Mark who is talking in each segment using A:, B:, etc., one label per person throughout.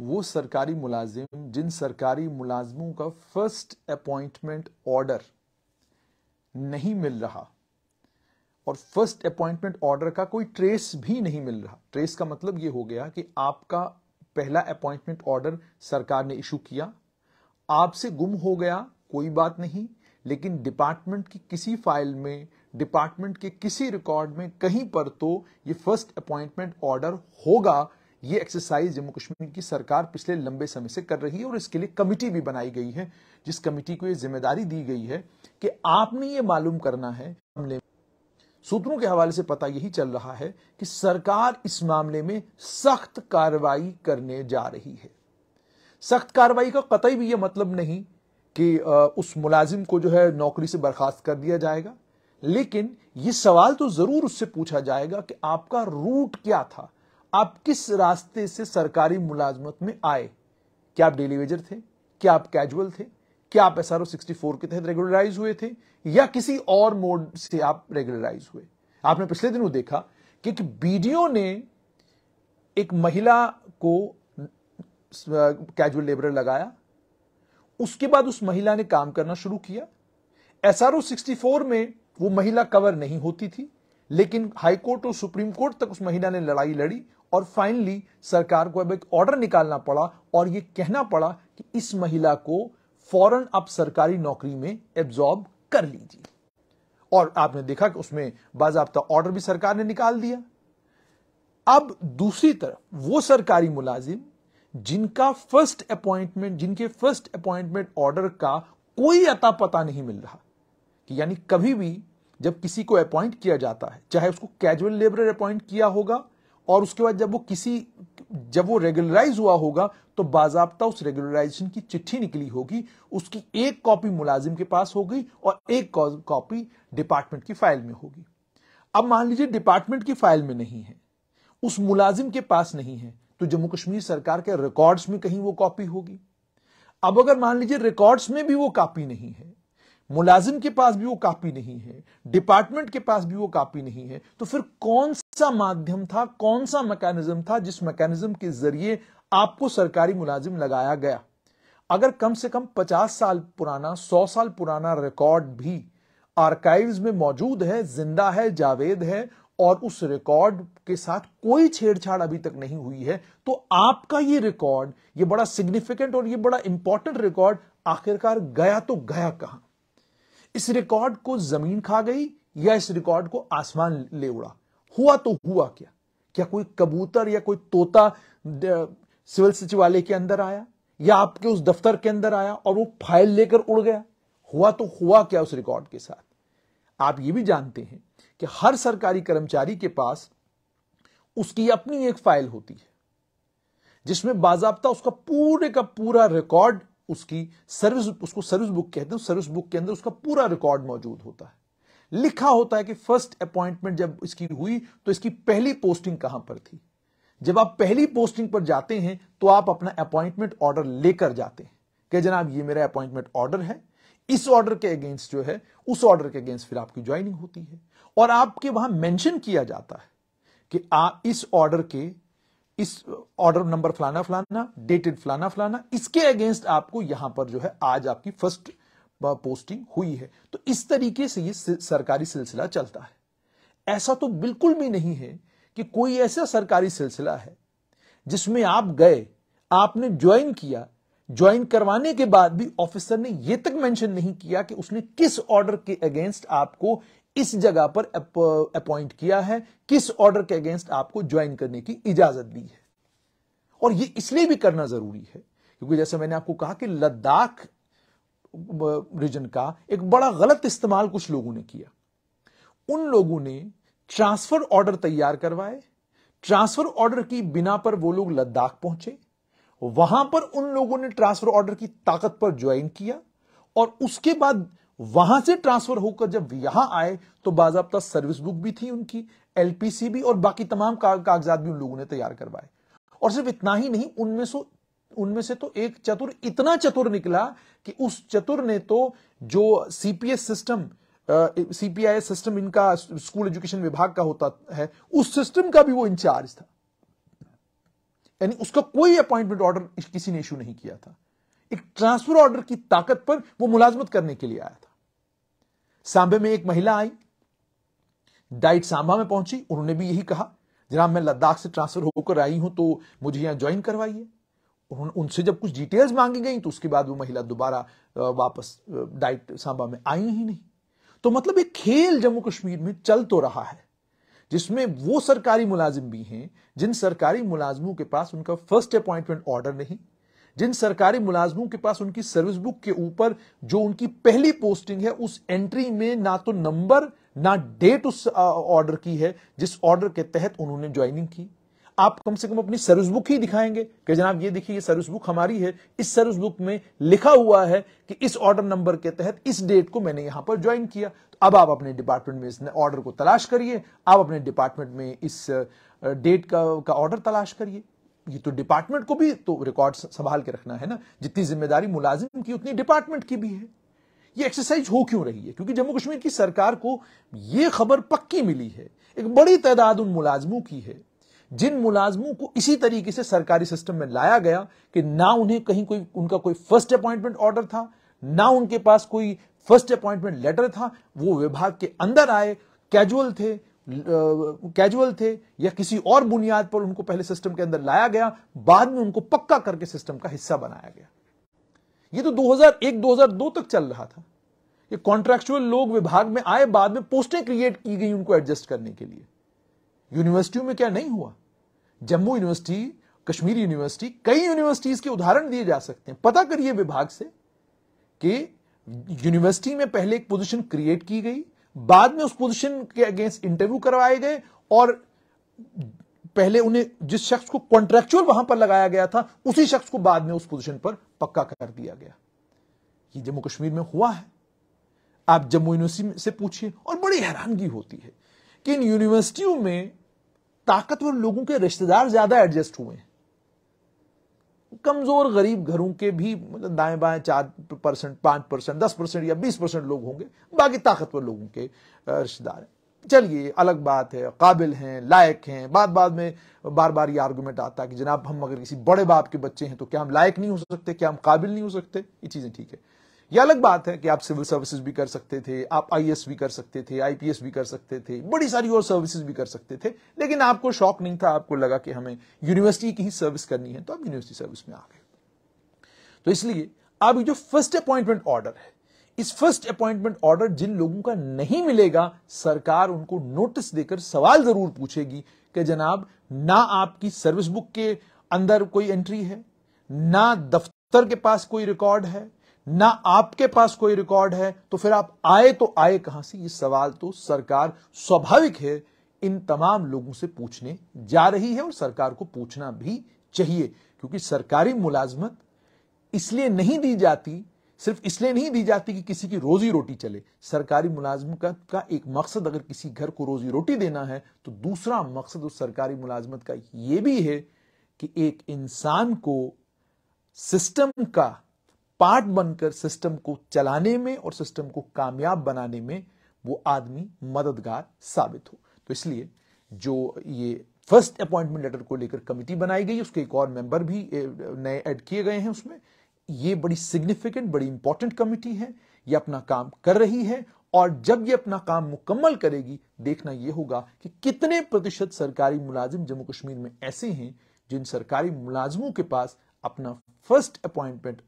A: वो सरकारी मुलाजिम जिन सरकारी मुलाजमों का फर्स्ट अपॉइंटमेंट ऑर्डर नहीं मिल रहा और फर्स्ट अपॉइंटमेंट ऑर्डर का कोई ट्रेस भी नहीं मिल रहा ट्रेस का मतलब ये हो गया कि आपका पहला अपॉइंटमेंट ऑर्डर सरकार ने इशू किया आपसे गुम हो गया कोई बात नहीं लेकिन डिपार्टमेंट की किसी फाइल में डिपार्टमेंट के किसी रिकॉर्ड में कहीं पर तो ये फर्स्ट अपॉइंटमेंट ऑर्डर होगा ये एक्सरसाइज जम्मू कश्मीर की सरकार पिछले लंबे समय से कर रही है और इसके लिए कमेटी भी बनाई गई है जिस कमेटी को ये जिम्मेदारी दी गई है कि आपने ये मालूम करना है हमले सूत्रों के हवाले से पता यही चल रहा है कि सरकार इस मामले में सख्त कार्रवाई करने जा रही है सख्त कार्रवाई का कतई भी यह मतलब नहीं कि उस मुलाजिम को जो है नौकरी से बर्खास्त कर दिया जाएगा लेकिन यह सवाल तो जरूर उससे पूछा जाएगा कि आपका रूट क्या था आप किस रास्ते से सरकारी मुलाजमत में आए क्या आप डेली वेजर थे क्या आप कैजुअल थे क्या आप एस आर के तहत रेगुलराइज हुए थे या किसी और मोड से आप रेगुलराइज हुए आपने पिछले दिनों देखा कि एक बीडीओ ने एक महिला को कैजुअल लेबर लगाया उसके बाद उस महिला ने काम करना शुरू किया एस आर में वो महिला कवर नहीं होती थी लेकिन हाईकोर्ट और सुप्रीम कोर्ट तक उस महिला ने लड़ाई लड़ी और फाइनली सरकार को अब एक ऑर्डर निकालना पड़ा और ये कहना पड़ा कि इस महिला को फौरन आप सरकारी नौकरी में एब्जॉर्ब कर लीजिए और आपने देखा कि उसमें बाजाबता ऑर्डर भी सरकार ने निकाल दिया अब दूसरी तरफ वो सरकारी मुलाजिम जिनका फर्स्ट अपॉइंटमेंट जिनके फर्स्ट अपॉइंटमेंट ऑर्डर का कोई अता पता नहीं मिल रहा कि यानी कभी भी जब किसी को अपॉइंट किया जाता है चाहे उसको कैजुअल लेबर अपॉइंट किया होगा और उसके बाद जब वो किसी जब वो रेगुलराइज हुआ होगा तो बाजाबता उस रेगुलराइजेशन की चिट्ठी निकली होगी उसकी एक कॉपी मुलाजिम के पास होगी और एक कॉपी डिपार्टमेंट की फाइल में होगी अब मान लीजिए डिपार्टमेंट की फाइल में नहीं है उस मुलाजिम के पास नहीं है तो जम्मू कश्मीर सरकार के रिकॉर्ड्स में कहीं वो कॉपी होगी अब अगर मान लीजिए रिकॉर्ड्स में भी वो कॉपी नहीं है मुलाजिम के पास भी वो कॉपी नहीं है डिपार्टमेंट के पास भी वो कॉपी नहीं है तो फिर कौन सा माध्यम था कौन सा मैकेनिज्म था जिस मैकेनिज्म के जरिए आपको सरकारी मुलाजिम लगाया गया अगर कम से कम 50 साल पुराना 100 साल पुराना रिकॉर्ड भी आर्काइव्स में मौजूद है जिंदा है जावेद है और उस रिकॉर्ड के साथ कोई छेड़छाड़ अभी तक नहीं हुई है तो आपका ये रिकॉर्ड ये बड़ा सिग्निफिकेंट और ये बड़ा इंपॉर्टेंट रिकॉर्ड आखिरकार गया तो गया कहां इस रिकॉर्ड को जमीन खा गई या इस रिकॉर्ड को आसमान ले उड़ा हुआ तो हुआ क्या क्या कोई कबूतर या कोई तोता सिविल सचिवालय के अंदर आया या आपके उस दफ्तर के अंदर आया और वो फाइल लेकर उड़ गया हुआ तो हुआ क्या उस रिकॉर्ड के साथ आप ये भी जानते हैं कि हर सरकारी कर्मचारी के पास उसकी अपनी एक फाइल होती है जिसमें बाजाबता उसका पूरे का पूरा रिकॉर्ड उसकी सर्विस उसको सर्विस बुक कहते हैं सर्विस बुक के अंदर उसका पूरा रिकॉर्ड मौजूद होता है लिखा होता है कि फर्स्ट अपॉइंटमेंट जब इसकी हुई तो इसकी पहली पोस्टिंग कहां पर थी जब आप पहली पोस्टिंग पर जाते हैं तो आप अपना अपॉइंटमेंट ऑर्डर लेकर जाते हैं कि जनाब ये मेरा अपॉइंटमेंट ऑर्डर है इस ऑर्डर के अगेंस्ट जो है उस ऑर्डर के अगेंस्ट फिर आपकी ज्वाइनिंग होती है और आपके वहां मेंशन किया जाता है कि आ, इस ऑर्डर के इस ऑर्डर नंबर फलाना फलाना डेटेड फलाना फलाना इसके अगेंस्ट आपको यहां पर जो है आज आपकी फर्स्ट पोस्टिंग हुई है तो इस तरीके से ये सरकारी सिलसिला चलता है ऐसा तो बिल्कुल भी नहीं है कि कोई ऐसा सरकारी सिलसिला है जिसमें आप गए आपने ज्वाइन किया ज्वाइन करवाने के बाद भी ऑफिसर ने यह तक मेंशन नहीं किया कि उसने किस ऑर्डर के अगेंस्ट आपको इस जगह पर अपॉइंट किया है किस ऑर्डर के अगेंस्ट आपको ज्वाइन करने की इजाजत दी है और यह इसलिए भी करना जरूरी है क्योंकि जैसे मैंने आपको कहा कि लद्दाख रीजन का एक बड़ा गलत इस्तेमाल कुछ लोगों ने किया उन लोगों ने ट्रांसफर ऑर्डर तैयार करवाए ट्रांसफर ऑर्डर की बिना पर वो लोग लद्दाख पहुंचे वहां पर उन लोगों ने ट्रांसफर ऑर्डर की ताकत पर ज्वाइन किया और उसके बाद वहां से ट्रांसफर होकर जब यहां आए तो बाजाबता सर्विस बुक भी थी उनकी एलपीसी भी और बाकी तमाम कागजात भी उन लोगों ने तैयार करवाए और सिर्फ इतना ही नहीं उनमें से उनमें से तो एक चतुर इतना चतुर निकला कि उस चतुर ने तो जो सीपीएस सिस्टम सीपीआई सिस्टम इनका स्कूल एजुकेशन विभाग का होता है उस सिस्टम का भी वो इंचार्ज था यानी उसका कोई अपॉइंटमेंट ऑर्डर किसी ने इशू नहीं किया था एक ट्रांसफर ऑर्डर की ताकत पर वो मुलाजमत करने के लिए आया था सांबे में एक महिला आई डाइट सांबा में पहुंची उन्होंने भी यही कहा जनाब मैं लद्दाख से ट्रांसफर होकर आई हूं तो मुझे यहां ज्वाइन करवाइए उनसे जब कुछ डिटेल्स मांगी गई तो उसके बाद वो महिला दोबारा वापस डाइट सांबा में आई ही नहीं तो मतलब एक खेल जम्मू कश्मीर में चल तो रहा है जिसमें वो सरकारी मुलाजिम भी हैं जिन सरकारी मुलाजमों के पास उनका फर्स्ट अपॉइंटमेंट ऑर्डर नहीं जिन सरकारी मुलाजमों के पास उनकी सर्विस बुक के ऊपर जो उनकी पहली पोस्टिंग है उस एंट्री में ना तो नंबर ना डेट उस ऑर्डर की है जिस ऑर्डर के तहत उन्होंने ज्वाइनिंग की आप कम से कम अपनी सर्विस बुक ही दिखाएंगे कि जनाब ये देखिए ये सर्विस बुक हमारी है इस सर्विस बुक में लिखा हुआ है कि इस ऑर्डर नंबर के तहत इस डेट को मैंने यहां पर ज्वाइन किया तो अब आप अपने डिपार्टमेंट में इस ऑर्डर को तलाश करिए आप अपने डिपार्टमेंट में इस डेट का ऑर्डर तलाश करिए ये तो डिपार्टमेंट को भी तो रिकॉर्ड संभाल के रखना है ना जितनी जिम्मेदारी मुलाजिम की उतनी डिपार्टमेंट की भी है ये एक्सरसाइज हो क्यों रही है क्योंकि जम्मू कश्मीर की सरकार को यह खबर पक्की मिली है एक बड़ी तादाद उन मुलाजमों की है जिन मुलाजमों को इसी तरीके से सरकारी सिस्टम में लाया गया कि ना उन्हें कहीं कोई उनका कोई फर्स्ट अपॉइंटमेंट ऑर्डर था ना उनके पास कोई फर्स्ट अपॉइंटमेंट लेटर था वो विभाग के अंदर आए कैजुअल थे कैजुअल थे या किसी और बुनियाद पर उनको पहले सिस्टम के अंदर लाया गया बाद में उनको पक्का करके सिस्टम का हिस्सा बनाया गया ये तो 2001-2002 तक चल रहा था ये कॉन्ट्रेक्चुअल लोग विभाग में आए बाद में पोस्टें क्रिएट की गई उनको एडजस्ट करने के लिए यूनिवर्सिटियों में क्या नहीं हुआ जम्मू यूनिवर्सिटी कश्मीर यूनिवर्सिटी कई यूनिवर्सिटीज के उदाहरण दिए जा सकते हैं पता करिए विभाग से कि यूनिवर्सिटी में पहले एक पोजीशन क्रिएट की गई बाद में उस पोजीशन के अगेंस्ट इंटरव्यू करवाए गए और पहले उन्हें जिस शख्स को कॉन्ट्रेक्चुअल वहां पर लगाया गया था उसी शख्स को बाद में उस पोजिशन पर पक्का कर दिया गया ये जम्मू कश्मीर में हुआ है आप जम्मू यूनिवर्सिटी से पूछिए और बड़ी हैरानगी होती है कि इन यूनिवर्सिटियों में ताकतवर लोगों के रिश्तेदार ज्यादा एडजस्ट हुए कमजोर गरीब घरों के भी मतलब दाएं बाएं चार परसेंट पांच परसेंट दस परसेंट या बीस परसेंट लोग होंगे बाकी ताकतवर लोगों के रिश्तेदार हैं चलिए अलग बात है काबिल हैं लायक हैं बाद बाद में बार बार ये आर्गूमेंट आता है कि जनाब हम अगर किसी बड़े बाप के बच्चे हैं तो क्या हम लायक नहीं हो सकते क्या हम काबिल नहीं हो सकते ये चीजें ठीक है यह अलग बात है कि आप सिविल सर्विसेज भी कर सकते थे आप आईएएस भी कर सकते थे आईपीएस भी कर सकते थे बड़ी सारी और सर्विसेज भी कर सकते थे लेकिन आपको शौक नहीं था आपको लगा कि हमें यूनिवर्सिटी की ही सर्विस करनी है तो आप यूनिवर्सिटी सर्विस में आ गए तो इसलिए आप जो फर्स्ट अपॉइंटमेंट ऑर्डर है इस फर्स्ट अपॉइंटमेंट ऑर्डर जिन लोगों का नहीं मिलेगा सरकार उनको नोटिस देकर सवाल जरूर पूछेगी कि जनाब ना आपकी सर्विस बुक के अंदर कोई एंट्री है ना दफ्तर के पास कोई रिकॉर्ड है ना आपके पास कोई रिकॉर्ड है तो फिर आप आए तो आए कहां से ये सवाल तो सरकार स्वाभाविक है इन तमाम लोगों से पूछने जा रही है और सरकार को पूछना भी चाहिए क्योंकि सरकारी मुलाजमत इसलिए नहीं दी जाती सिर्फ इसलिए नहीं दी जाती कि किसी की रोजी रोटी चले सरकारी मुलाजमत का, का एक मकसद अगर किसी घर को रोजी रोटी देना है तो दूसरा मकसद उस सरकारी मुलाजमत का यह भी है कि एक इंसान को सिस्टम का पार्ट बनकर सिस्टम को चलाने में और सिस्टम को कामयाब बनाने में वो आदमी मददगार साबित हो तो इसलिए जो ये फर्स्ट अपॉइंटमेंट लेटर को लेकर कमिटी बनाई गई उसके एक और मेंबर भी नए ऐड किए गए हैं उसमें ये बड़ी सिग्निफिकेंट बड़ी इंपॉर्टेंट कमिटी है ये अपना काम कर रही है और जब ये अपना काम मुकम्मल करेगी देखना यह होगा कि कितने प्रतिशत सरकारी मुलाजिम जम्मू कश्मीर में ऐसे हैं जिन सरकारी मुलाजमों के पास अपना फर्स्ट अपॉइंटमेंट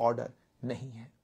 A: ऑर्डर नहीं है